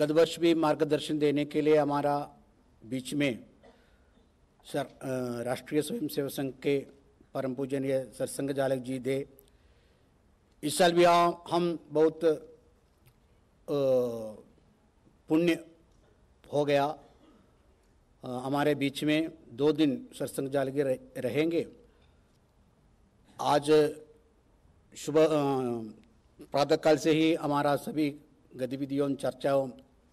गत वर्ष भी मार्गदर्शन देने के लिए हमारा बीच में सर राष्ट्रीय स्वयंसेवक संघ के परम पूजनीय संघ जालक जी दे इस साल भी हाँ, हम बहुत पुण्य हो गया हमारे बीच में दो दिन जाल के रहेंगे आज सुबह प्रातःकाल से ही हमारा सभी गतिविधियों चर्चाओं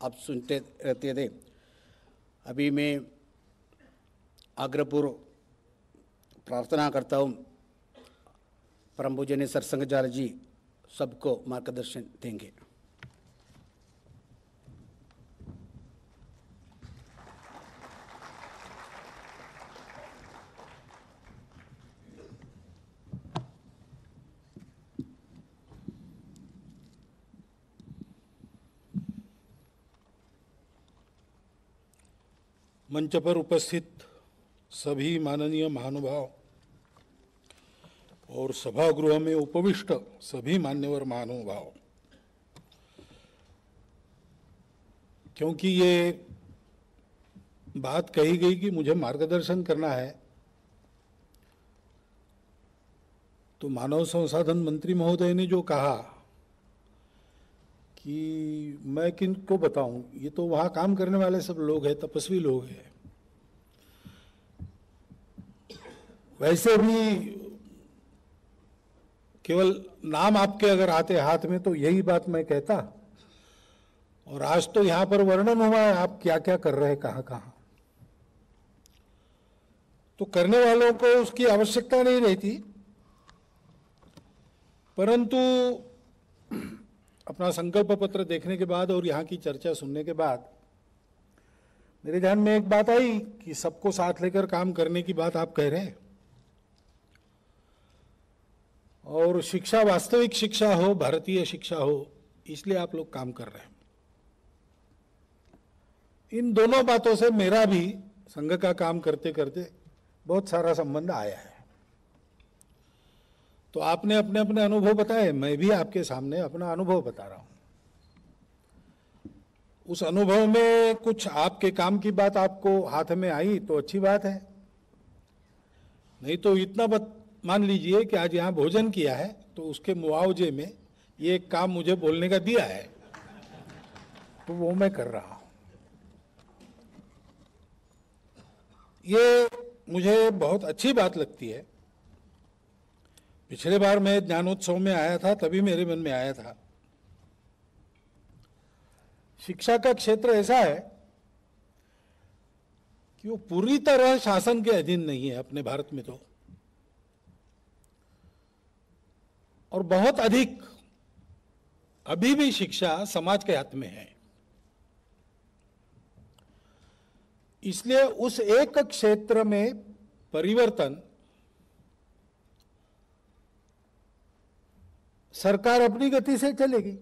आप सुनते रहते थे अभी मैं आग्रहपूर्व प्रार्थना करता हूँ परम पूजनीय सरसंघचार्य जी सबको मार्गदर्शन देंगे मंच पर उपस्थित सभी माननीय महानुभाव और सभागृह में उपविष्ट सभी मान्यवर महानुभाव क्योंकि ये बात कही गई कि मुझे मार्गदर्शन करना है तो मानव संसाधन मंत्री महोदय ने जो कहा कि मैं किन को बताऊं ये तो वहाँ काम करने वाले सब लोग हैं तपस्वी लोग हैं वैसे भी केवल नाम आपके अगर आते हाथ में तो यही बात मैं कहता और आज तो यहां पर वर्णन हुआ है आप क्या क्या कर रहे हैं कहां तो करने वालों को उसकी आवश्यकता नहीं रहती परंतु अपना संकल्प पत्र देखने के बाद और यहां की चर्चा सुनने के बाद मेरे ध्यान में एक बात आई कि सबको साथ लेकर काम करने की बात आप कह रहे हैं और शिक्षा वास्तविक शिक्षा हो भारतीय शिक्षा हो इसलिए आप लोग काम कर रहे हैं इन दोनों बातों से मेरा भी संघ का काम करते करते बहुत सारा संबंध आया है तो आपने अपने अपने अनुभव बताए मैं भी आपके सामने अपना अनुभव बता रहा हूं उस अनुभव में कुछ आपके काम की बात आपको हाथ में आई तो अच्छी बात है नहीं तो इतना मान लीजिए कि आज यहाँ भोजन किया है तो उसके मुआवजे में ये काम मुझे बोलने का दिया है तो वो मैं कर रहा हूँ ये मुझे बहुत अच्छी बात लगती है पिछले बार मैं ज्ञानोत्सव में आया था तभी मेरे मन में आया था शिक्षा का क्षेत्र ऐसा है कि वो पूरी तरह शासन के अधीन नहीं है अपने भारत में तो और बहुत अधिक अभी भी शिक्षा समाज के हाथ में है इसलिए उस एक क्षेत्र में परिवर्तन सरकार अपनी गति से चलेगी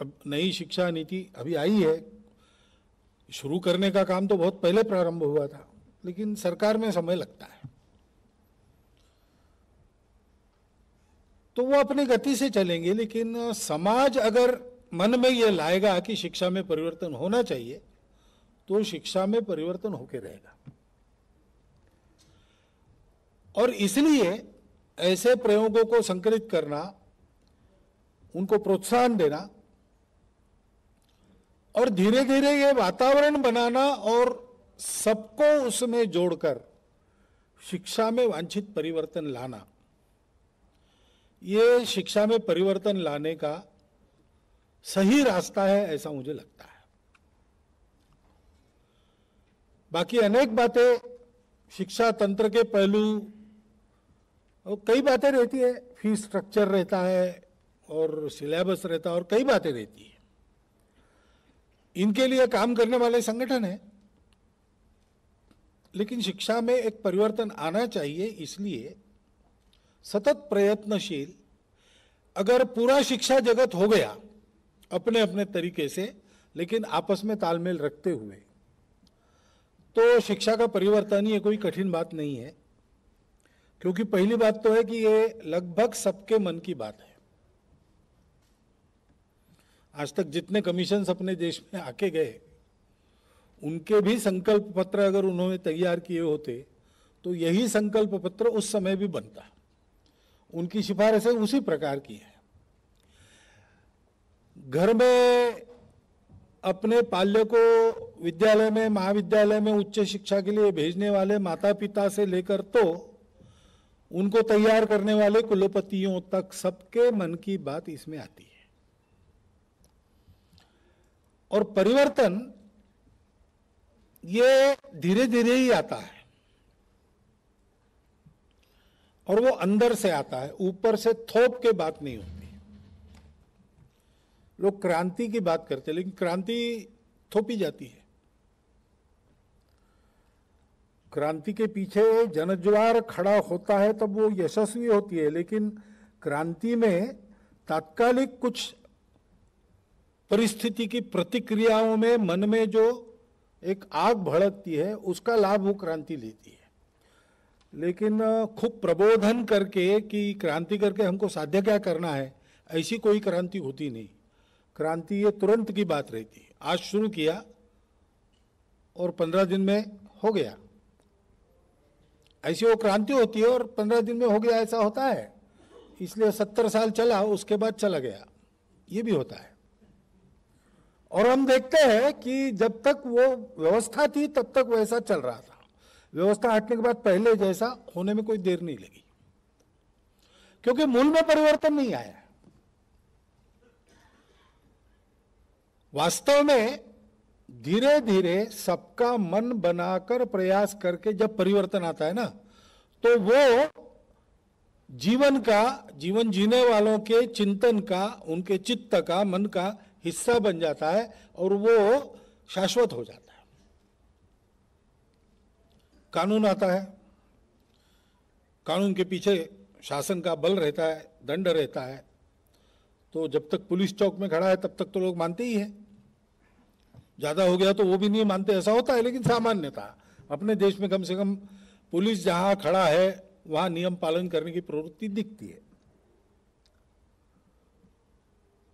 अब नई शिक्षा नीति अभी आई है शुरू करने का काम तो बहुत पहले प्रारंभ हुआ था लेकिन सरकार में समय लगता है तो वो अपनी गति से चलेंगे लेकिन समाज अगर मन में ये लाएगा कि शिक्षा में परिवर्तन होना चाहिए तो शिक्षा में परिवर्तन होके रहेगा और इसलिए ऐसे प्रयोगों को संकलित करना उनको प्रोत्साहन देना और धीरे धीरे ये वातावरण बनाना और सबको उसमें जोड़कर शिक्षा में वांछित परिवर्तन लाना ये शिक्षा में परिवर्तन लाने का सही रास्ता है ऐसा मुझे लगता है बाकी अनेक बातें शिक्षा तंत्र के पहलू और कई बातें रहती है फीस स्ट्रक्चर रहता है और सिलेबस रहता है और कई बातें रहती है इनके लिए काम करने वाले संगठन है लेकिन शिक्षा में एक परिवर्तन आना चाहिए इसलिए सतत प्रयत्नशील अगर पूरा शिक्षा जगत हो गया अपने अपने तरीके से लेकिन आपस में तालमेल रखते हुए तो शिक्षा का परिवर्तन ये कोई कठिन बात नहीं है क्योंकि पहली बात तो है कि ये लगभग सबके मन की बात है आज तक जितने कमीशन अपने देश में आके गए उनके भी संकल्प पत्र अगर उन्होंने तैयार किए होते तो यही संकल्प पत्र उस समय भी बनता उनकी सिफारिशें उसी प्रकार की है घर में अपने पाल्य को विद्यालय में महाविद्यालय में उच्च शिक्षा के लिए भेजने वाले माता पिता से लेकर तो उनको तैयार करने वाले कुलपतियों तक सबके मन की बात इसमें आती है और परिवर्तन ये धीरे धीरे ही आता है और वो अंदर से आता है ऊपर से थोप के बात नहीं होती लोग क्रांति की बात करते हैं लेकिन क्रांति थोपी जाती है क्रांति के पीछे जनज्वार खड़ा होता है तब वो यशस्वी होती है लेकिन क्रांति में तात्कालिक कुछ परिस्थिति की प्रतिक्रियाओं में मन में जो एक आग भड़कती है उसका लाभ वो क्रांति लेती है लेकिन खूब प्रबोधन करके कि क्रांति करके हमको साध्य क्या करना है ऐसी कोई क्रांति होती नहीं क्रांति ये तुरंत की बात रहती है आज शुरू किया और पंद्रह दिन में हो गया ऐसी वो क्रांति होती है और पंद्रह दिन में हो गया ऐसा होता है इसलिए सत्तर साल चला उसके बाद चला गया ये भी होता है और हम देखते हैं कि जब तक वो व्यवस्था थी तब तक वैसा चल रहा था व्यवस्था हटने के बाद पहले जैसा होने में कोई देर नहीं लगी क्योंकि मूल में परिवर्तन नहीं आया वास्तव में धीरे धीरे सबका मन बनाकर प्रयास करके जब परिवर्तन आता है ना तो वो जीवन का जीवन जीने वालों के चिंतन का उनके चित्त का मन का हिस्सा बन जाता है और वो शाश्वत हो जाता है कानून आता है कानून के पीछे शासन का बल रहता है दंड रहता है तो जब तक पुलिस चौक में खड़ा है तब तक तो लोग मानते ही हैं ज़्यादा हो गया तो वो भी नहीं मानते ऐसा होता है लेकिन सामान्यता अपने देश में कम से कम पुलिस जहाँ खड़ा है वहाँ नियम पालन करने की प्रवृत्ति दिखती है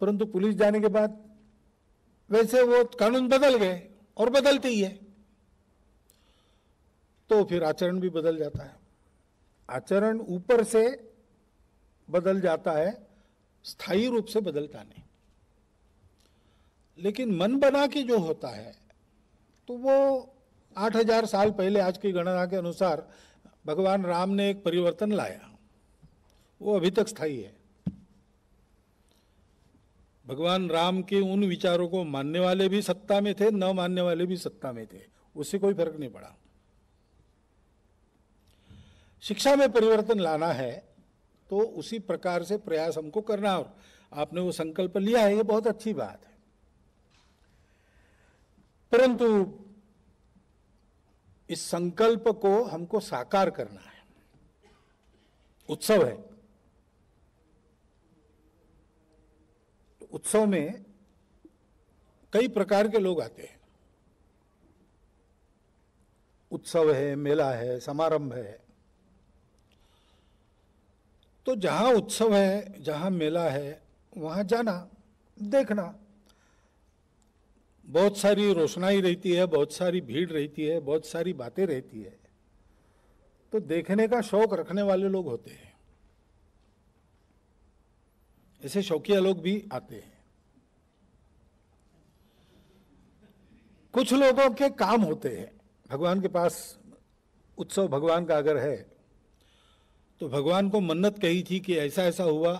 परंतु पुलिस जाने के बाद वैसे वो कानून बदल गए और बदलते ही है तो फिर आचरण भी बदल जाता है आचरण ऊपर से बदल जाता है स्थायी रूप से बदलता नहीं लेकिन मन बना के जो होता है तो वो 8000 साल पहले आज की गणना के अनुसार भगवान राम ने एक परिवर्तन लाया वो अभी तक स्थायी है भगवान राम के उन विचारों को मानने वाले भी सत्ता में थे न मानने वाले भी सत्ता में थे उससे कोई फर्क नहीं पड़ा शिक्षा में परिवर्तन लाना है तो उसी प्रकार से प्रयास हमको करना और आपने वो संकल्प लिया है ये बहुत अच्छी बात है परंतु इस संकल्प को हमको साकार करना है उत्सव है उत्सव में कई प्रकार के लोग आते हैं उत्सव है मेला है समारंभ है तो जहाँ उत्सव है जहाँ मेला है वहाँ जाना देखना बहुत सारी रोशनाई रहती है बहुत सारी भीड़ रहती है बहुत सारी बातें रहती है तो देखने का शौक रखने वाले लोग होते हैं ऐसे शौकिया लोग भी आते हैं कुछ लोगों के काम होते हैं भगवान के पास उत्सव भगवान का अगर है तो भगवान को मन्नत कही थी कि ऐसा ऐसा हुआ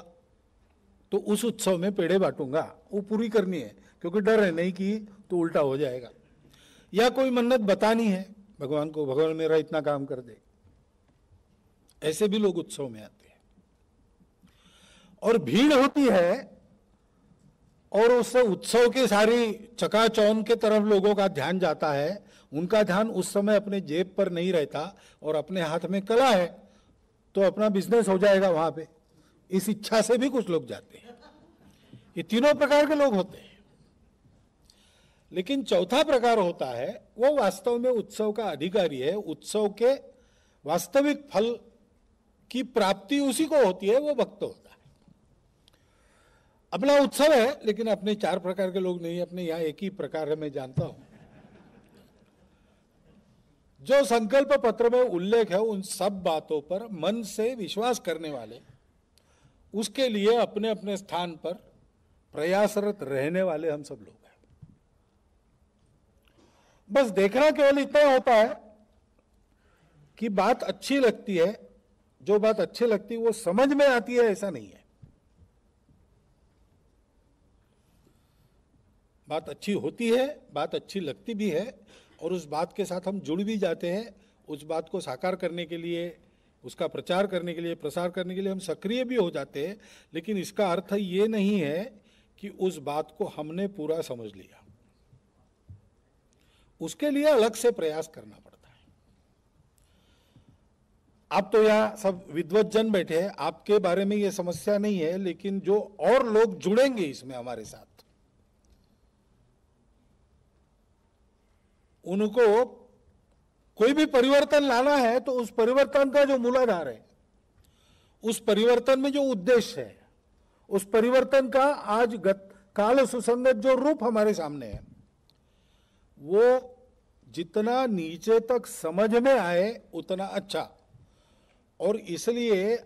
तो उस उत्सव में पेड़े बांटूंगा वो पूरी करनी है क्योंकि डर है नहीं कि तो उल्टा हो जाएगा या कोई मन्नत बतानी है भगवान को भगवान मेरा इतना काम कर दे ऐसे भी लोग उत्सव में आते हैं और भीड़ होती है और उस उत्सव के सारी चकाचौन के तरफ लोगों का ध्यान जाता है उनका ध्यान उस समय अपने जेब पर नहीं रहता और अपने हाथ में कला है तो अपना बिजनेस हो जाएगा वहां पे इस इच्छा से भी कुछ लोग जाते हैं ये तीनों प्रकार के लोग होते हैं लेकिन चौथा प्रकार होता है वो वास्तव में उत्सव का अधिकारी है उत्सव के वास्तविक फल की प्राप्ति उसी को होती है वो भक्त होता है अपना उत्सव है लेकिन अपने चार प्रकार के लोग नहीं अपने यहाँ एक ही प्रकार है मैं जानता हूं जो संकल्प पत्र में उल्लेख है उन सब बातों पर मन से विश्वास करने वाले उसके लिए अपने अपने स्थान पर प्रयासरत रहने वाले हम सब लोग हैं बस देखना केवल इतना होता है कि बात अच्छी लगती है जो बात अच्छी लगती है वो समझ में आती है ऐसा नहीं है बात अच्छी होती है बात अच्छी लगती भी है और उस बात के साथ हम जुड़ भी जाते हैं उस बात को साकार करने के लिए उसका प्रचार करने के लिए प्रसार करने के लिए हम सक्रिय भी हो जाते हैं लेकिन इसका अर्थ ये नहीं है कि उस बात को हमने पूरा समझ लिया उसके लिए अलग से प्रयास करना पड़ता है आप तो यहाँ सब विद्वत जन बैठे हैं आपके बारे में यह समस्या नहीं है लेकिन जो और लोग जुड़ेंगे इसमें हमारे साथ उनको कोई भी परिवर्तन लाना है तो उस परिवर्तन का जो मूलाधार है उस परिवर्तन में जो उद्देश्य है उस परिवर्तन का आज गत काल सुसंगत जो रूप हमारे सामने है वो जितना नीचे तक समझ में आए उतना अच्छा और इसलिए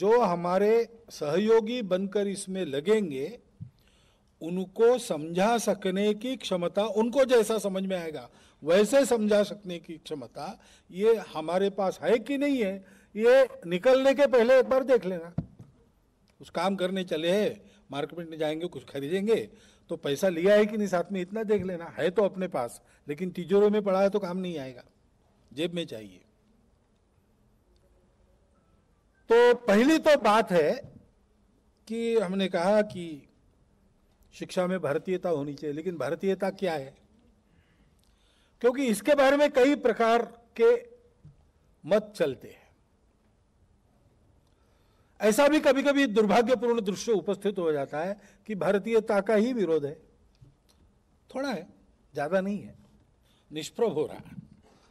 जो हमारे सहयोगी बनकर इसमें लगेंगे उनको समझा सकने की क्षमता उनको जैसा समझ में आएगा वैसे समझा सकने की क्षमता ये हमारे पास है कि नहीं है ये निकलने के पहले एक बार देख लेना कुछ काम करने चले हैं मार्केट में जाएंगे कुछ खरीदेंगे तो पैसा लिया है कि नहीं साथ में इतना देख लेना है तो अपने पास लेकिन तिजोरों में पड़ा है तो काम नहीं आएगा जेब में चाहिए तो पहली तो बात है कि हमने कहा कि शिक्षा में भारतीयता होनी चाहिए लेकिन भारतीयता क्या है क्योंकि इसके बारे में कई प्रकार के मत चलते हैं ऐसा भी कभी कभी दुर्भाग्यपूर्ण दृश्य उपस्थित हो जाता है कि भारतीयता का ही विरोध है थोड़ा है ज़्यादा नहीं है निष्प्रभ हो रहा है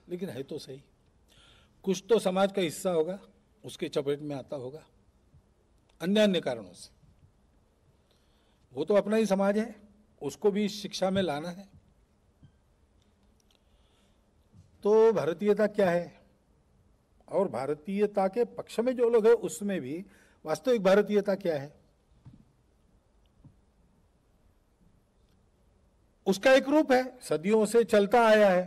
लेकिन है तो सही कुछ तो समाज का हिस्सा होगा उसके चपेट में आता होगा अन्य अन्य कारणों से वो तो अपना ही समाज है उसको भी शिक्षा में लाना है तो भारतीयता क्या है और भारतीयता के पक्ष में जो लोग हैं उसमें भी वास्तविक भारतीयता क्या है उसका एक रूप है सदियों से चलता आया है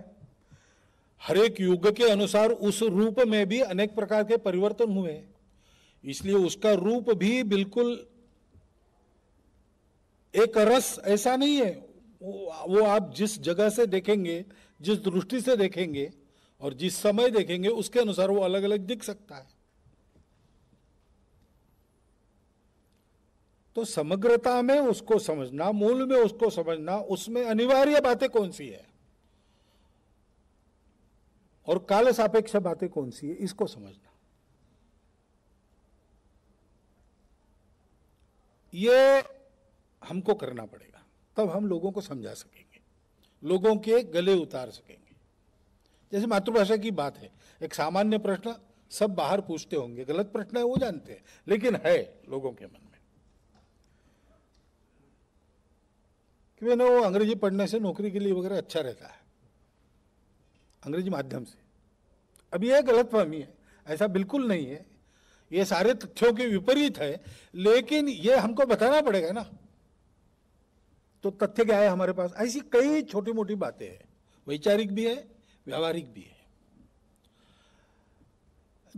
हर एक युग के अनुसार उस रूप में भी अनेक प्रकार के परिवर्तन हुए इसलिए उसका रूप भी बिल्कुल एक रस ऐसा नहीं है वो आप जिस जगह से देखेंगे जिस दृष्टि से देखेंगे और जिस समय देखेंगे उसके अनुसार वो अलग अलग दिख सकता है तो समग्रता में उसको समझना मूल में उसको समझना उसमें अनिवार्य बातें कौन सी है और काल सापेक्ष बातें कौन सी है इसको समझना ये हमको करना पड़ेगा तब हम लोगों को समझा सकेंगे लोगों के गले उतार सकेंगे जैसे मातृभाषा की बात है एक सामान्य प्रश्न सब बाहर पूछते होंगे गलत प्रश्न है वो जानते हैं लेकिन है लोगों के मन में क्योंकि ना वो अंग्रेजी पढ़ने से नौकरी के लिए वगैरह अच्छा रहता है अंग्रेजी माध्यम से अब यह गलत फहमी है ऐसा बिल्कुल नहीं है ये सारे तथ्यों के विपरीत है लेकिन ये हमको बताना पड़ेगा ना तो तथ्य क्या है हमारे पास ऐसी कई छोटी मोटी बातें हैं वैचारिक भी है व्यावहारिक भी है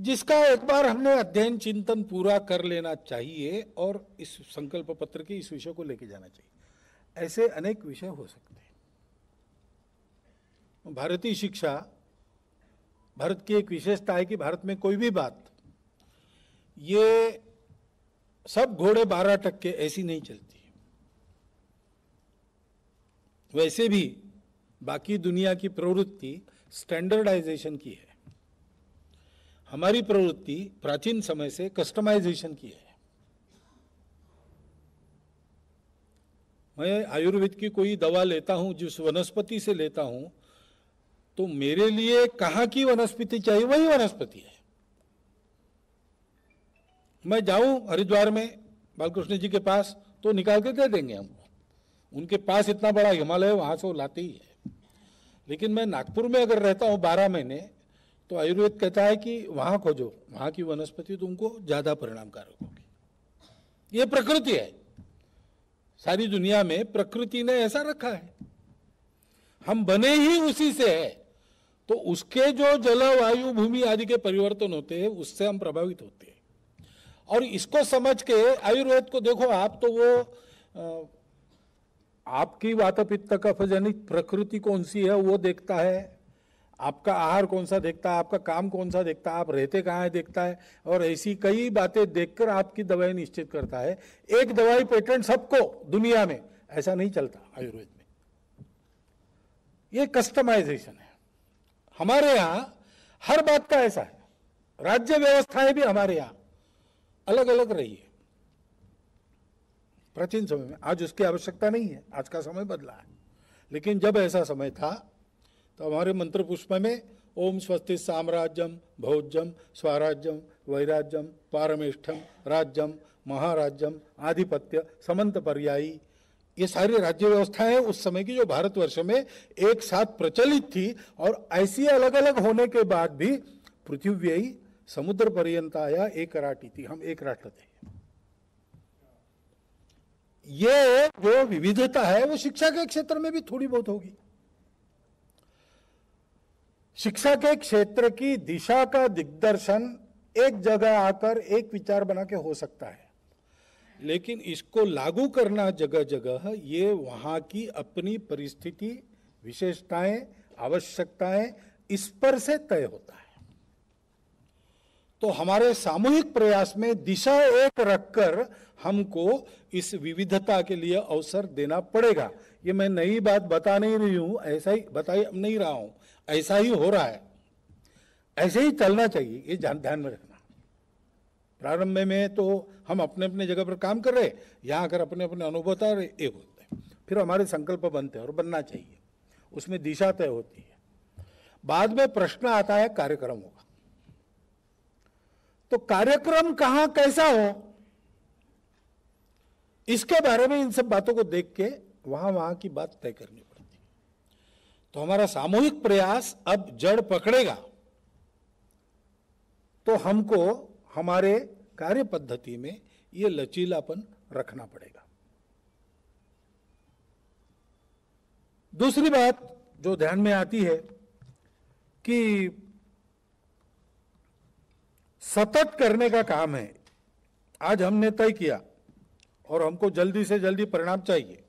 जिसका एक बार हमने अध्ययन चिंतन पूरा कर लेना चाहिए और इस संकल्प पत्र के इस विषय को लेके जाना चाहिए ऐसे अनेक विषय हो सकते हैं भारतीय शिक्षा भारत की एक विशेषता है कि भारत में कोई भी बात ये सब घोड़े बारह टक्के ऐसी नहीं चलती वैसे भी बाकी दुनिया की प्रवृत्ति स्टैंडर्डाइजेशन की है हमारी प्रवृत्ति प्राचीन समय से कस्टमाइजेशन की है मैं आयुर्वेद की कोई दवा लेता हूँ जिस वनस्पति से लेता हूं तो मेरे लिए कहाँ की वनस्पति चाहिए वही वनस्पति है मैं जाऊं हरिद्वार में बालकृष्ण जी के पास तो निकाल के दे देंगे हमको उनके पास इतना बड़ा हिमालय वहां से वो लाते ही है लेकिन मैं नागपुर में अगर रहता हूँ बारह महीने तो आयुर्वेद कहता है कि वहां खोजो वहां की वनस्पति तुमको ज़्यादा परिणामकारक होगी ये प्रकृति है सारी दुनिया में प्रकृति ने ऐसा रखा है हम बने ही उसी से है तो उसके जो जल वायु भूमि आदि के परिवर्तन होते हैं उससे हम प्रभावित होते हैं और इसको समझ के आयुर्वेद को देखो आप तो वो आपकी पित्त कफ जनित प्रकृति कौन सी है वो देखता है आपका आहार कौन सा देखता है आपका काम कौन सा देखता है आप रहते कहाँ है देखता है और ऐसी कई बातें देखकर आपकी दवाई निश्चित करता है एक दवाई पेटेंट सबको दुनिया में ऐसा नहीं चलता आयुर्वेद में ये कस्टमाइजेशन है हमारे यहाँ हर बात का ऐसा है राज्य व्यवस्थाएं भी हमारे यहाँ अलग अलग रही है प्राचीन समय में आज उसकी आवश्यकता नहीं है आज का समय बदला है लेकिन जब ऐसा समय था तो हमारे मंत्र पुष्प में ओम स्वस्ति साम्राज्यम भौज्यम स्वराज्यम वैराज्यम पारमेष्ठम राज्यम महाराज्यम आधिपत्य समंत पर्यायी ये सारी राज्य व्यवस्थाएं उस समय की जो भारतवर्ष में एक साथ प्रचलित थी और ऐसी अलग अलग होने के बाद भी पृथ्वी समुद्र पर्यंत आया एक राटी थी हम एक राष्ट्र थे ये जो विविधता है वो शिक्षा के क्षेत्र में भी थोड़ी बहुत होगी शिक्षा के क्षेत्र की दिशा का दिग्दर्शन एक जगह आकर एक विचार बना के हो सकता है लेकिन इसको लागू करना जगह जगह ये वहां की अपनी परिस्थिति विशेषताएं आवश्यकताएं इस पर से तय होता है तो हमारे सामूहिक प्रयास में दिशा एक रखकर हमको इस विविधता के लिए अवसर देना पड़ेगा ये मैं नई बात बता नहीं रही हूं ऐसा ही बता नहीं रहा हूं ऐसा ही हो रहा है ऐसे ही चलना चाहिए ये ध्यान में रखना प्रारंभ में तो हम अपने अपने जगह पर काम कर रहे यहाँ आकर अपने अपने अनुभव बता रहे एक होते हैं फिर हमारे संकल्प बनते हैं और बनना चाहिए उसमें दिशा तय होती है बाद में प्रश्न आता है कार्यक्रमों तो कार्यक्रम कहां कैसा हो इसके बारे में इन सब बातों को देख के वहां वहां की बात तय करनी पड़ती तो हमारा सामूहिक प्रयास अब जड़ पकड़ेगा तो हमको हमारे कार्य पद्धति में यह लचीलापन रखना पड़ेगा दूसरी बात जो ध्यान में आती है कि सतत करने का काम है आज हमने तय किया और हमको जल्दी से जल्दी परिणाम चाहिए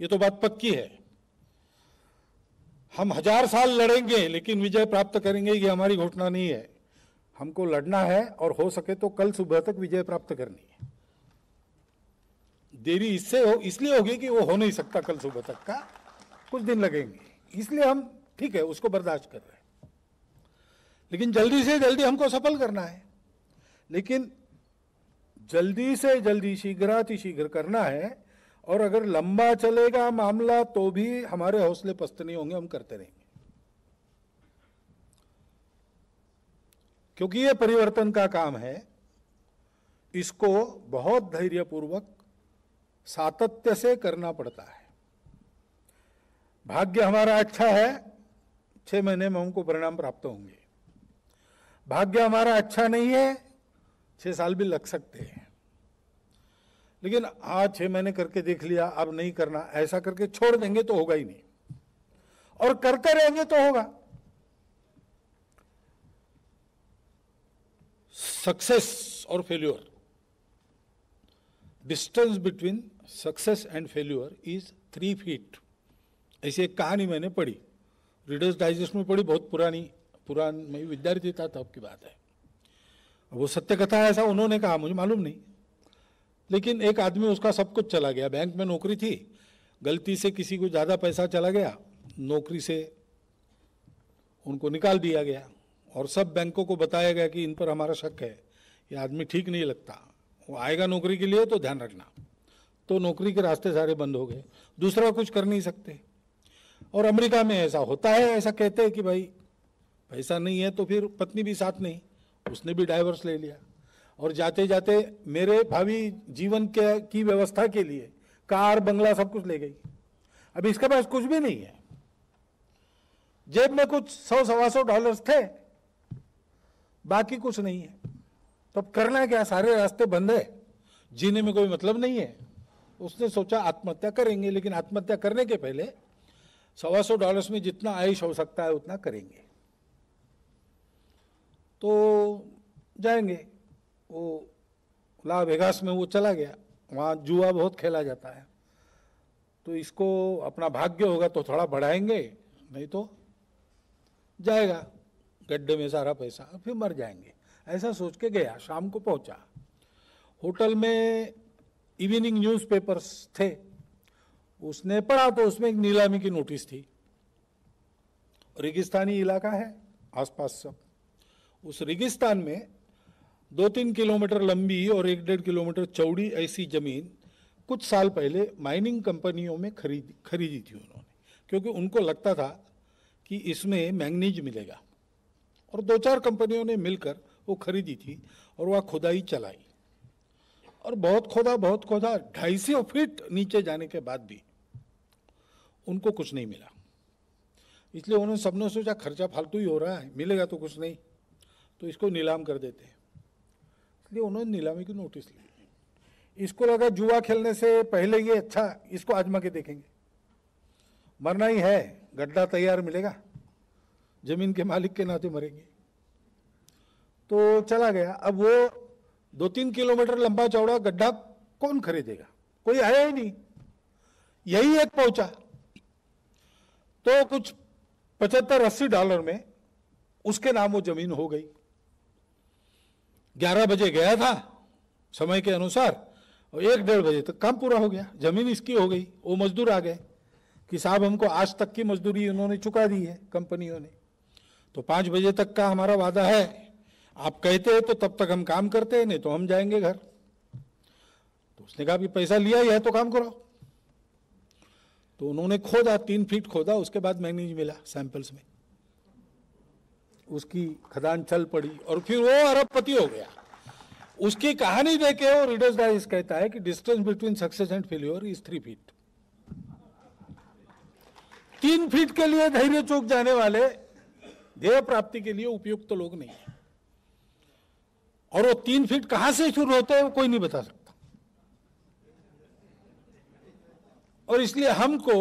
ये तो बात पक्की है हम हजार साल लड़ेंगे लेकिन विजय प्राप्त करेंगे ये हमारी घोषणा नहीं है हमको लड़ना है और हो सके तो कल सुबह तक विजय प्राप्त करनी है देरी इससे हो इसलिए होगी कि वो हो नहीं सकता कल सुबह तक का कुछ दिन लगेंगे इसलिए हम ठीक है उसको बर्दाश्त कर रहे हैं लेकिन जल्दी से जल्दी हमको सफल करना है लेकिन जल्दी से जल्दी शीघ्राति शीघ्र करना है और अगर लंबा चलेगा मामला तो भी हमारे हौसले पस्त नहीं होंगे हम करते रहेंगे क्योंकि यह परिवर्तन का काम है इसको बहुत धैर्यपूर्वक सातत्य से करना पड़ता है भाग्य हमारा अच्छा है छह महीने में हमको परिणाम प्राप्त होंगे भाग्य हमारा अच्छा नहीं है छह साल भी लग सकते हैं लेकिन आज छह महीने करके देख लिया अब नहीं करना ऐसा करके छोड़ देंगे तो होगा ही नहीं और करते रहेंगे तो होगा सक्सेस और failure distance between success and failure is three feet ऐसी एक कहानी मैंने पढ़ी रीडर्स डाइजेस्ट में पढ़ी बहुत पुरानी पुरान मैं विद्यार्थी था तब की बात है वो सत्य कथा ऐसा उन्होंने कहा मुझे मालूम नहीं लेकिन एक आदमी उसका सब कुछ चला गया बैंक में नौकरी थी गलती से किसी को ज़्यादा पैसा चला गया नौकरी से उनको निकाल दिया गया और सब बैंकों को बताया गया कि इन पर हमारा शक है ये आदमी ठीक नहीं लगता वो आएगा नौकरी के लिए तो ध्यान रखना तो नौकरी के रास्ते सारे बंद हो गए दूसरा कुछ कर नहीं सकते और अमेरिका में ऐसा होता है ऐसा कहते हैं कि भाई पैसा नहीं है तो फिर पत्नी भी साथ नहीं उसने भी डाइवर्स ले लिया और जाते जाते मेरे भावी जीवन के की व्यवस्था के लिए कार बंगला सब कुछ ले गई अब इसके पास कुछ भी नहीं है जेब में कुछ सौ सवा सौ डॉलर थे बाकी कुछ नहीं है तो अब करना क्या सारे रास्ते बंद है जीने में कोई मतलब नहीं है उसने सोचा आत्महत्या करेंगे लेकिन आत्महत्या करने के पहले सवा सौ डॉलर्स में जितना आयुष हो सकता है उतना करेंगे तो जाएंगे वो ला वेगास में वो चला गया वहाँ जुआ बहुत खेला जाता है तो इसको अपना भाग्य होगा तो थोड़ा बढ़ाएंगे नहीं तो जाएगा गड्ढे में सारा पैसा फिर मर जाएंगे ऐसा सोच के गया शाम को पहुंचा होटल में इवनिंग न्यूज़पेपर्स थे उसने पढ़ा तो उसमें एक नीलामी की नोटिस थी रेगिस्तानी इलाका है आसपास सब उस रेगिस्तान में दो तीन किलोमीटर लंबी और एक डेढ़ किलोमीटर चौड़ी ऐसी ज़मीन कुछ साल पहले माइनिंग कंपनियों में खरीद खरीदी थी उन्होंने क्योंकि उनको लगता था कि इसमें मैंगनीज मिलेगा और दो चार कंपनियों ने मिलकर वो खरीदी थी और वह खुदाई चलाई और बहुत खोदा बहुत खोदा ढाई सौ फीट नीचे जाने के बाद भी उनको कुछ नहीं मिला इसलिए उन्होंने सबने सोचा खर्चा फालतू ही हो रहा है मिलेगा तो कुछ नहीं तो इसको नीलाम कर देते हैं इसलिए उन्होंने नीलामी की नोटिस ली इसको लगा जुआ खेलने से पहले ये अच्छा इसको आजमा के देखेंगे मरना ही है गड्ढा तैयार मिलेगा जमीन के मालिक के नाते मरेंगे तो चला गया अब वो दो तीन किलोमीटर लंबा चौड़ा गड्ढा कौन खरीदेगा कोई आया ही नहीं यही एक पहुंचा तो कुछ पचहत्तर अस्सी डॉलर में उसके नाम वो जमीन हो गई ग्यारह बजे गया था समय के अनुसार और एक डेढ़ बजे तक तो काम पूरा हो गया जमीन इसकी हो गई वो मजदूर आ गए कि साहब हमको आज तक की मजदूरी उन्होंने चुका दी है कंपनियों ने तो पाँच बजे तक का हमारा वादा है आप कहते हैं तो तब तक हम काम करते हैं नहीं तो हम जाएंगे घर तो उसने कहा भी पैसा लिया ही है तो काम करो तो उन्होंने खोदा तीन फीट खोदा उसके बाद मैनेज मिला सैंपल्स में उसकी खदान चल पड़ी और फिर वो अरबपति हो गया उसकी कहानी देखे वो रीडर्स डाइस कहता है कि distance between success and failure is three feet तीन फीट के लिए धैर्य चौक जाने वाले ध्येय प्राप्ति के लिए उपयुक्त तो लोग नहीं है और वो तीन फीट कहां से शुरू होते है कोई नहीं बता सकता और इसलिए हमको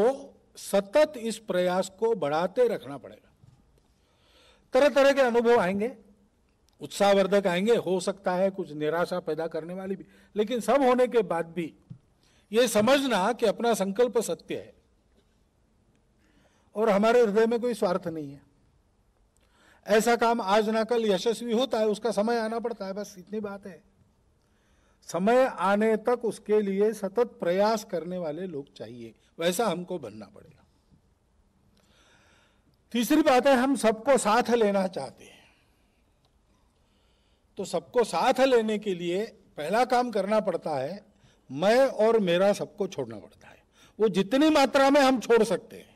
सतत इस प्रयास को बढ़ाते रखना पड़ेगा तरह तरह के अनुभव आएंगे उत्साहवर्धक आएंगे हो सकता है कुछ निराशा पैदा करने वाली भी लेकिन सब होने के बाद भी ये समझना कि अपना संकल्प सत्य है और हमारे हृदय में कोई स्वार्थ नहीं है ऐसा काम आज ना कल यशस्वी होता है उसका समय आना पड़ता है बस इतनी बात है समय आने तक उसके लिए सतत प्रयास करने वाले लोग चाहिए वैसा हमको बनना पड़ेगा तीसरी बात है हम सबको साथ लेना चाहते हैं तो सबको साथ लेने के लिए पहला काम करना पड़ता है मैं और मेरा सबको छोड़ना पड़ता है वो जितनी मात्रा में हम छोड़ सकते हैं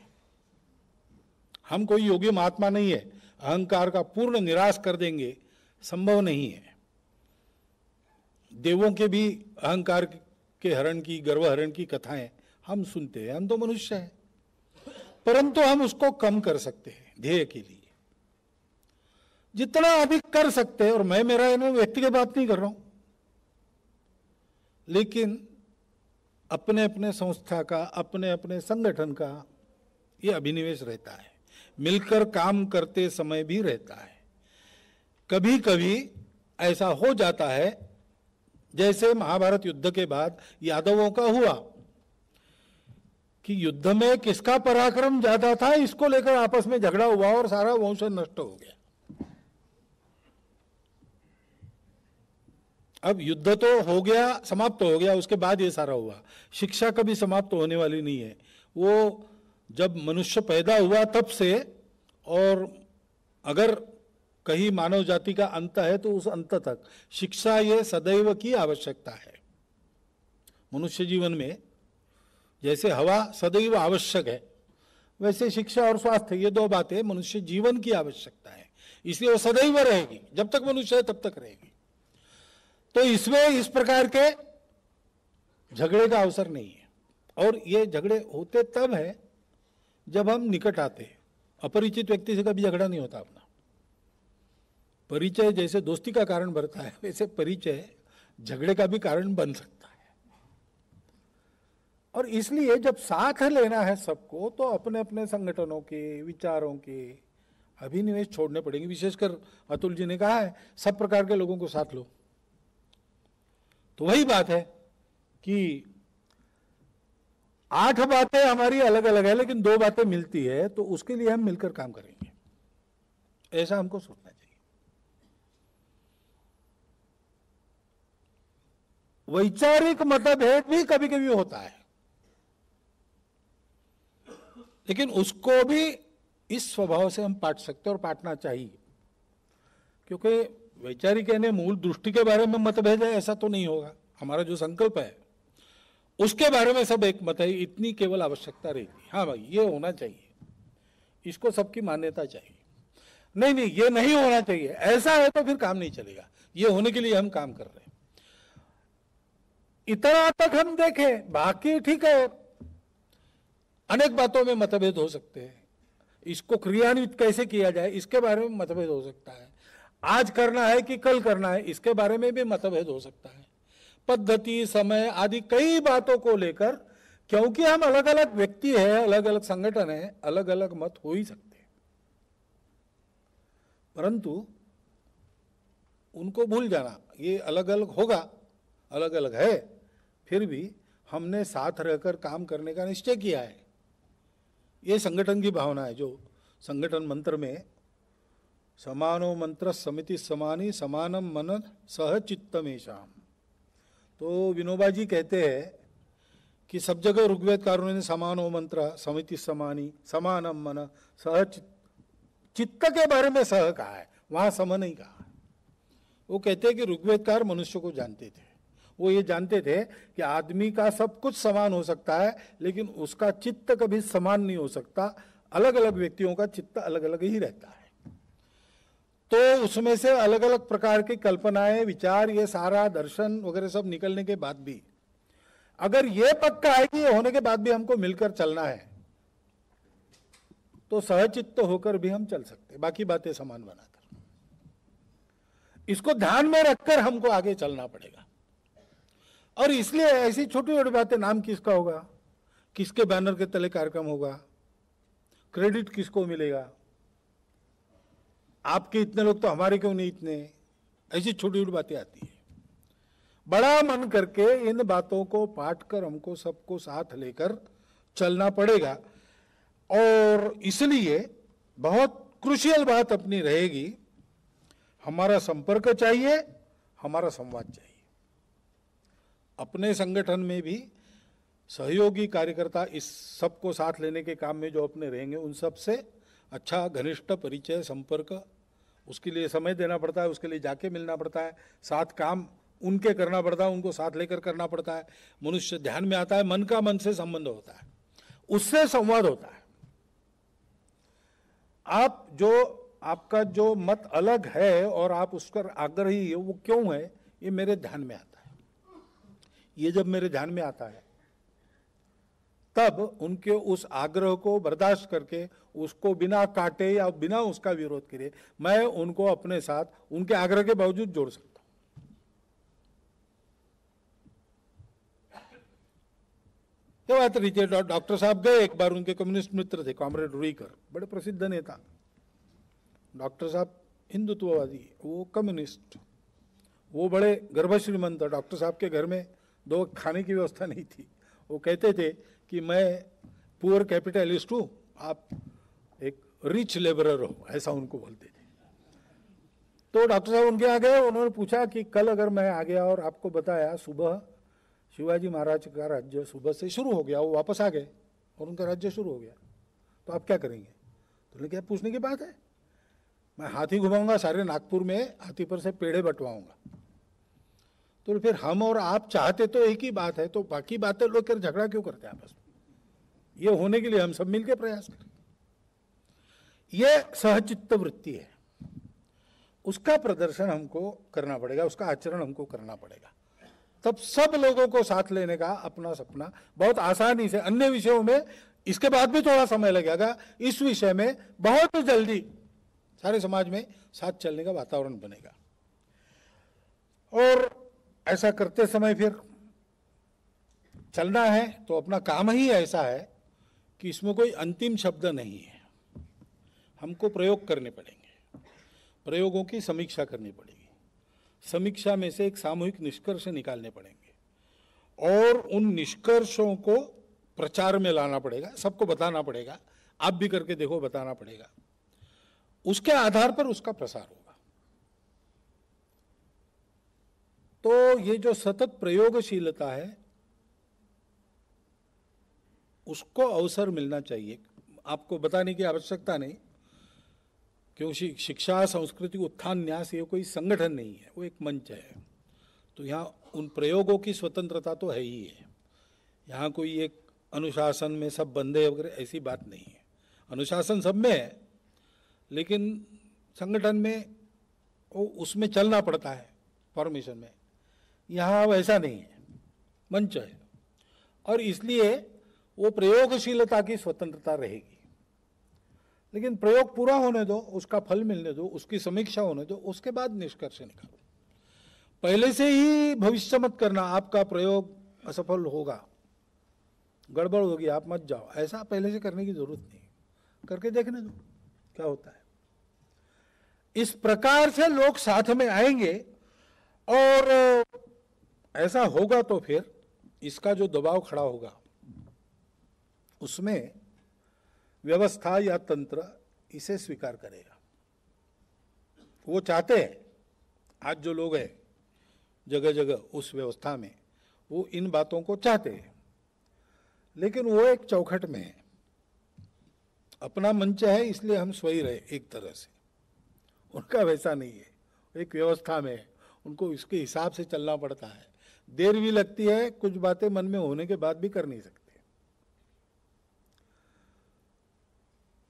हम कोई योगी महात्मा नहीं है अहंकार का पूर्ण निराश कर देंगे संभव नहीं है देवों के भी अहंकार के हरण की गर्व हरण की कथाएं हम सुनते हैं हम तो मनुष्य हैं परंतु हम उसको कम कर सकते हैं ध्येय के लिए जितना अधिक कर सकते हैं और मैं मेरा व्यक्ति की बात नहीं कर रहा हूं लेकिन अपने अपने संस्था का अपने अपने संगठन का ये अभिनिवेश रहता है मिलकर काम करते समय भी रहता है कभी कभी ऐसा हो जाता है जैसे महाभारत युद्ध के बाद यादवों का हुआ कि युद्ध में किसका पराक्रम ज्यादा था इसको लेकर आपस में झगड़ा हुआ और सारा वंश नष्ट हो गया अब युद्ध तो हो गया समाप्त तो हो गया उसके बाद ये सारा हुआ शिक्षा कभी समाप्त तो होने वाली नहीं है वो जब मनुष्य पैदा हुआ तब से और अगर कहीं मानव जाति का अंत है तो उस अंत तक शिक्षा ये सदैव की आवश्यकता है मनुष्य जीवन में जैसे हवा सदैव आवश्यक है वैसे शिक्षा और स्वास्थ्य ये दो बातें मनुष्य जीवन की आवश्यकता है इसलिए वो सदैव रहेगी जब तक मनुष्य है तब तक रहेगी तो इसमें इस प्रकार के झगड़े का अवसर नहीं है और ये झगड़े होते तब है जब हम निकट आते अपरिचित व्यक्ति से कभी झगड़ा नहीं होता अपना परिचय जैसे दोस्ती का कारण बनता है वैसे परिचय झगड़े का भी कारण बन सकता और इसलिए जब साथ लेना है सबको तो अपने अपने संगठनों के विचारों के अभिनिवेश छोड़ने पड़ेंगे विशेषकर अतुल जी ने कहा है सब प्रकार के लोगों को साथ लो तो वही बात है कि आठ बातें हमारी अलग अलग है लेकिन दो बातें मिलती है तो उसके लिए हम मिलकर काम करेंगे ऐसा हमको सोचना चाहिए वैचारिक मतभेद भी कभी कभी होता है लेकिन उसको भी इस स्वभाव से हम पाट सकते और पाटना चाहिए क्योंकि वैचारिक यानी मूल दृष्टि के बारे में मतभेद है ऐसा तो नहीं होगा हमारा जो संकल्प है उसके बारे में सब एक मत है इतनी केवल आवश्यकता रहेगी हाँ भाई ये होना चाहिए इसको सबकी मान्यता चाहिए नहीं नहीं ये नहीं होना चाहिए ऐसा है तो फिर काम नहीं चलेगा ये होने के लिए हम काम कर रहे हैं इतना तक हम देखें बाकी ठीक है अनेक बातों में मतभेद हो सकते हैं इसको क्रियान्वित कैसे किया जाए इसके बारे में मतभेद हो सकता है आज करना है कि कल करना है इसके बारे में भी मतभेद हो सकता है पद्धति समय आदि कई बातों को लेकर क्योंकि हम अलग अलग व्यक्ति है अलग अलग संगठन है अलग अलग मत हो ही सकते हैं परंतु उनको भूल जाना ये अलग अलग होगा अलग अलग है फिर भी हमने साथ रहकर काम करने का निश्चय किया है ये संगठन की भावना है जो संगठन मंत्र में समानो मंत्र समिति समानी समानम मन सहचित्तमेशम तो विनोबा जी कहते हैं कि सब जगह ऋग्वेदकारों ने समानो मंत्र समिति समानी समानम मन सह चित्त के बारे में सह कहा है वहां सम नहीं कहा वो कहते हैं कि ऋग्वेदकार मनुष्य को जानते थे वो ये जानते थे कि आदमी का सब कुछ समान हो सकता है लेकिन उसका चित्त कभी समान नहीं हो सकता अलग अलग व्यक्तियों का चित्त अलग अलग ही रहता है तो उसमें से अलग अलग प्रकार की कल्पनाएं विचार ये सारा दर्शन वगैरह सब निकलने के बाद भी अगर ये पक्का है कि ये होने के बाद भी हमको मिलकर चलना है तो सहचित्त होकर भी हम चल सकते बाकी बातें समान बनाकर इसको ध्यान में रखकर हमको आगे चलना पड़ेगा और इसलिए ऐसी छोटी छोटी बातें नाम किसका होगा किसके बैनर के तले कार्यक्रम होगा क्रेडिट किसको मिलेगा आपके इतने लोग तो हमारे क्यों नहीं इतने ऐसी छोटी छोटी बातें आती है बड़ा मन करके इन बातों को पाठ कर हमको सबको साथ लेकर चलना पड़ेगा और इसलिए बहुत क्रुशियल बात अपनी रहेगी हमारा संपर्क चाहिए हमारा संवाद चाहिए अपने संगठन में भी सहयोगी कार्यकर्ता इस सबको साथ लेने के काम में जो अपने रहेंगे उन सब से अच्छा घनिष्ठ परिचय संपर्क उसके लिए समय देना पड़ता है उसके लिए जाके मिलना पड़ता है साथ काम उनके करना पड़ता है उनको साथ लेकर करना पड़ता है मनुष्य ध्यान में आता है मन का मन से संबंध होता है उससे संवाद होता है आप जो आपका जो मत अलग है और आप उस पर आग्रही हो वो क्यों है ये मेरे ध्यान में आता है ये जब मेरे ध्यान में आता है तब उनके उस आग्रह को बर्दाश्त करके उसको बिना काटे या बिना उसका विरोध करे मैं उनको अपने साथ उनके आग्रह के बावजूद जोड़ सकता हूं बात तो डॉक्टर साहब गए एक बार उनके कम्युनिस्ट मित्र थे कॉमरेड रुईकर बड़े प्रसिद्ध नेता डॉक्टर साहब हिंदुत्ववादी वो कम्युनिस्ट वो बड़े गर्भश्रीमंत डॉक्टर साहब के घर में दो खाने की व्यवस्था नहीं थी वो कहते थे कि मैं पुअर कैपिटलिस्ट हूँ आप एक रिच लेबरर हो ऐसा उनको बोलते थे तो डॉक्टर साहब उनके आ गए उन्होंने पूछा कि कल अगर मैं आ गया और आपको बताया सुबह शिवाजी महाराज का राज्य सुबह से शुरू हो गया वो वापस आ गए और उनका राज्य शुरू हो गया तो आप क्या करेंगे तो लेकिन पूछने की बात है मैं हाथी घुमाऊंगा सारे नागपुर में हाथी पर से पेड़े बंटवाऊंगा तो फिर हम और आप चाहते तो एक ही बात है तो बाकी बातें लोग कर झगड़ा क्यों करते हैं आपस में ये होने के लिए हम सब मिलकर प्रयास करें ये सहचित्त वृत्ति है उसका प्रदर्शन हमको करना पड़ेगा उसका आचरण हमको करना पड़ेगा तब सब लोगों को साथ लेने का अपना सपना बहुत आसानी से अन्य विषयों में इसके बाद भी थोड़ा समय लगेगा इस विषय में बहुत जल्दी सारे समाज में साथ चलने का वातावरण बनेगा और ऐसा करते समय फिर चलना है तो अपना काम ही ऐसा है कि इसमें कोई अंतिम शब्द नहीं है हमको प्रयोग करने पड़ेंगे प्रयोगों की समीक्षा करनी पड़ेगी समीक्षा में से एक सामूहिक निष्कर्ष निकालने पड़ेंगे और उन निष्कर्षों को प्रचार में लाना पड़ेगा सबको बताना पड़ेगा आप भी करके देखो बताना पड़ेगा उसके आधार पर उसका प्रसार होगा तो ये जो सतत प्रयोगशीलता है उसको अवसर मिलना चाहिए आपको बताने की आवश्यकता नहीं क्योंकि शिक्षा संस्कृति उत्थान न्यास ये कोई संगठन नहीं है वो एक मंच है तो यहाँ उन प्रयोगों की स्वतंत्रता तो है ही है यहाँ कोई एक अनुशासन में सब बंधे वगैरह ऐसी बात नहीं है अनुशासन सब में है लेकिन संगठन में वो उसमें चलना पड़ता है फॉर्मेशन में यहाँ वैसा नहीं है मंच है और इसलिए वो प्रयोगशीलता की स्वतंत्रता रहेगी लेकिन प्रयोग पूरा होने दो उसका फल मिलने दो उसकी समीक्षा होने दो उसके बाद निष्कर्ष निकालो पहले से ही भविष्य मत करना आपका प्रयोग असफल होगा गड़बड़ होगी आप मत जाओ ऐसा पहले से करने की जरूरत नहीं करके देखने दो क्या होता है इस प्रकार से लोग साथ में आएंगे और ऐसा होगा तो फिर इसका जो दबाव खड़ा होगा उसमें व्यवस्था या तंत्र इसे स्वीकार करेगा वो चाहते हैं आज जो लोग हैं जगह जगह उस व्यवस्था में वो इन बातों को चाहते हैं लेकिन वो एक चौखट में है अपना मंच है इसलिए हम स्वयं रहे एक तरह से उनका वैसा नहीं है एक व्यवस्था में उनको इसके हिसाब से चलना पड़ता है देर भी लगती है कुछ बातें मन में होने के बाद भी कर नहीं सकते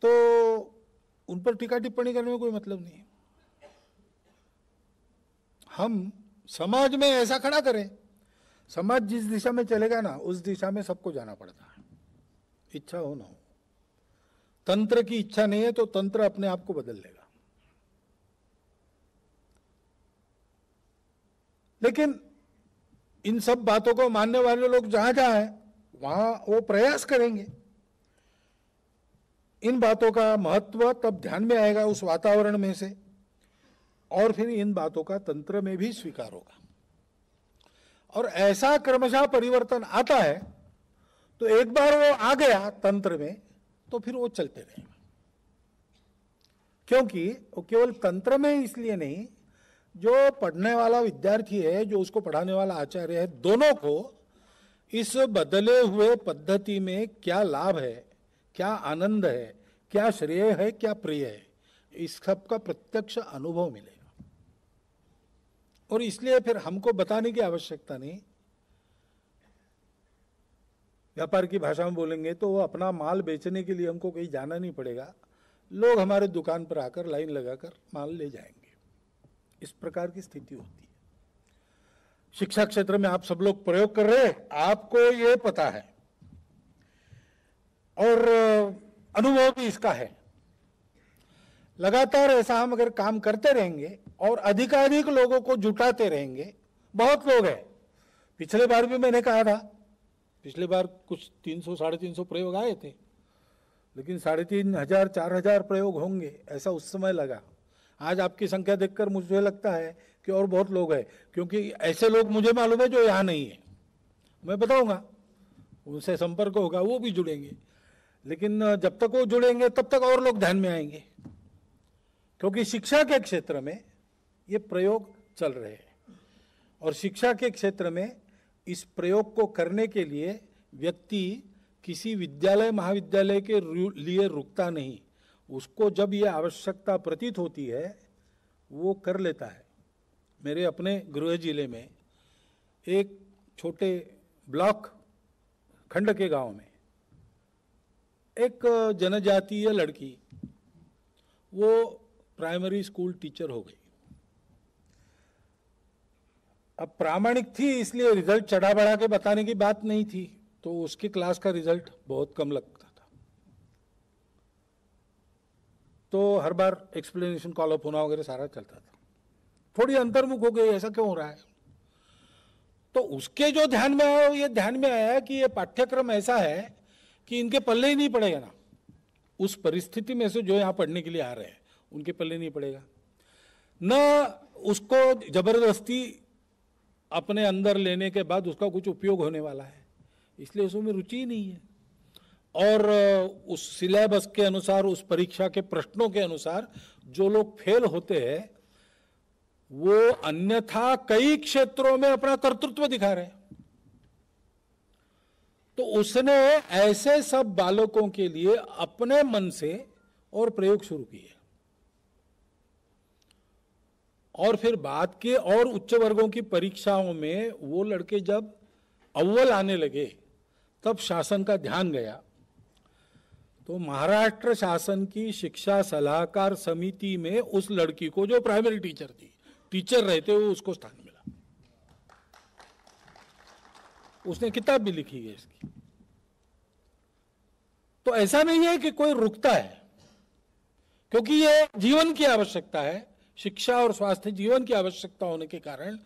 तो उन पर टीका टिप्पणी करने में कोई मतलब नहीं है हम समाज में ऐसा खड़ा करें समाज जिस दिशा में चलेगा ना उस दिशा में सबको जाना पड़ता है इच्छा हो ना हो तंत्र की इच्छा नहीं है तो तंत्र अपने आप को बदल लेगा लेकिन इन सब बातों को मानने वाले लोग जहां जहां है वहां वो प्रयास करेंगे इन बातों का महत्व तब ध्यान में आएगा उस वातावरण में से और फिर इन बातों का तंत्र में भी स्वीकार होगा और ऐसा क्रमशः परिवर्तन आता है तो एक बार वो आ गया तंत्र में तो फिर वो चलते रहेगा क्योंकि वो केवल तंत्र में इसलिए नहीं जो पढ़ने वाला विद्यार्थी है जो उसको पढ़ाने वाला आचार्य है दोनों को इस बदले हुए पद्धति में क्या लाभ है क्या आनंद है क्या श्रेय है क्या प्रिय है इस सब का प्रत्यक्ष अनुभव मिलेगा और इसलिए फिर हमको बताने की आवश्यकता नहीं व्यापार की भाषा में बोलेंगे तो वो अपना माल बेचने के लिए हमको कहीं जाना नहीं पड़ेगा लोग हमारे दुकान पर आकर लाइन लगाकर माल ले जाएंगे इस प्रकार की स्थिति होती है शिक्षा क्षेत्र में आप सब लोग प्रयोग कर रहे हैं आपको ये पता है और अनुभव भी इसका है लगातार ऐसा हम अगर काम करते रहेंगे और अधिकाधिक लोगों को जुटाते रहेंगे बहुत लोग हैं पिछले बार भी मैंने कहा था पिछले बार कुछ तीन सौ साढ़े तीन सौ प्रयोग आए थे लेकिन साढ़े तीन हजार चार हजार प्रयोग होंगे ऐसा उस समय लगा आज आपकी संख्या देखकर मुझे लगता है कि और बहुत लोग हैं क्योंकि ऐसे लोग मुझे मालूम है जो यहाँ नहीं है मैं बताऊँगा उनसे संपर्क होगा वो भी जुड़ेंगे लेकिन जब तक वो जुड़ेंगे तब तक और लोग ध्यान में आएंगे क्योंकि शिक्षा के क्षेत्र में ये प्रयोग चल रहे हैं और शिक्षा के क्षेत्र में इस प्रयोग को करने के लिए व्यक्ति किसी विद्यालय महाविद्यालय के लिए रुकता नहीं उसको जब ये आवश्यकता प्रतीत होती है वो कर लेता है मेरे अपने गृह जिले में एक छोटे ब्लॉक खंड के गांव में एक जनजातीय लड़की वो प्राइमरी स्कूल टीचर हो गई अब प्रामाणिक थी इसलिए रिजल्ट चढ़ा बढ़ा के बताने की बात नहीं थी तो उसकी क्लास का रिजल्ट बहुत कम लग तो हर बार एक्सप्लेनेशन कॉल अप होना वगैरह सारा चलता था थोड़ी अंतर्मुख हो गई ऐसा क्यों हो रहा है तो उसके जो ध्यान में आया वो ये ध्यान में आया कि ये पाठ्यक्रम ऐसा है कि इनके पल्ले ही नहीं पड़ेगा ना उस परिस्थिति में से जो यहाँ पढ़ने के लिए आ रहे हैं उनके पल्ले नहीं पड़ेगा न उसको जबरदस्ती अपने अंदर लेने के बाद उसका कुछ उपयोग होने वाला है इसलिए उसमें रुचि ही नहीं है और उस सिलेबस के अनुसार उस परीक्षा के प्रश्नों के अनुसार जो लोग फेल होते हैं वो अन्यथा कई क्षेत्रों में अपना कर्तृत्व दिखा रहे हैं तो उसने ऐसे सब बालकों के लिए अपने मन से और प्रयोग शुरू किए और फिर बाद के और उच्च वर्गों की परीक्षाओं में वो लड़के जब अव्वल आने लगे तब शासन का ध्यान गया तो महाराष्ट्र शासन की शिक्षा सलाहकार समिति में उस लड़की को जो प्राइमरी टीचर थी टीचर रहते हुए उसको स्थान मिला उसने किताब भी लिखी है इसकी तो ऐसा नहीं है कि कोई रुकता है क्योंकि यह जीवन की आवश्यकता है शिक्षा और स्वास्थ्य जीवन की आवश्यकता होने के कारण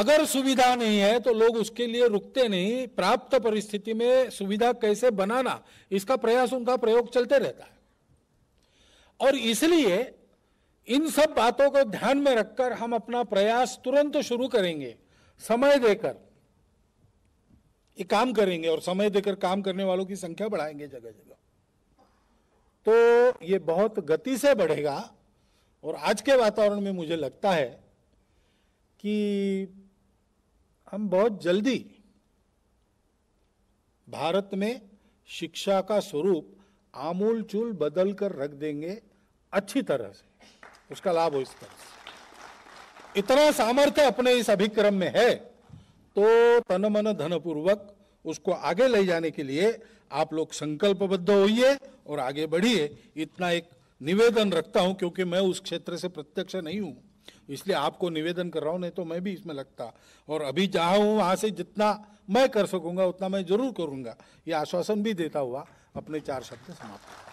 अगर सुविधा नहीं है तो लोग उसके लिए रुकते नहीं प्राप्त परिस्थिति में सुविधा कैसे बनाना इसका प्रयास उनका प्रयोग चलते रहता है और इसलिए इन सब बातों को ध्यान में रखकर हम अपना प्रयास तुरंत शुरू करेंगे समय देकर ये काम करेंगे और समय देकर काम करने वालों की संख्या बढ़ाएंगे जगह जगह तो ये बहुत गति से बढ़ेगा और आज के वातावरण में मुझे लगता है कि हम बहुत जल्दी भारत में शिक्षा का स्वरूप आमूल चूल बदल कर रख देंगे अच्छी तरह से उसका लाभ हो इस तरह से इतना सामर्थ्य अपने इस अभिक्रम में है तो तन मन धन पूर्वक उसको आगे ले जाने के लिए आप लोग संकल्पबद्ध होइए और आगे बढ़िए इतना एक निवेदन रखता हूं क्योंकि मैं उस क्षेत्र से प्रत्यक्ष नहीं हूं इसलिए आपको निवेदन कर रहा हूँ नहीं तो मैं भी इसमें लगता और अभी जहाँ हूँ वहाँ से जितना मैं कर सकूँगा उतना मैं जरूर करूँगा ये आश्वासन भी देता हुआ अपने चार शब्द समाप्त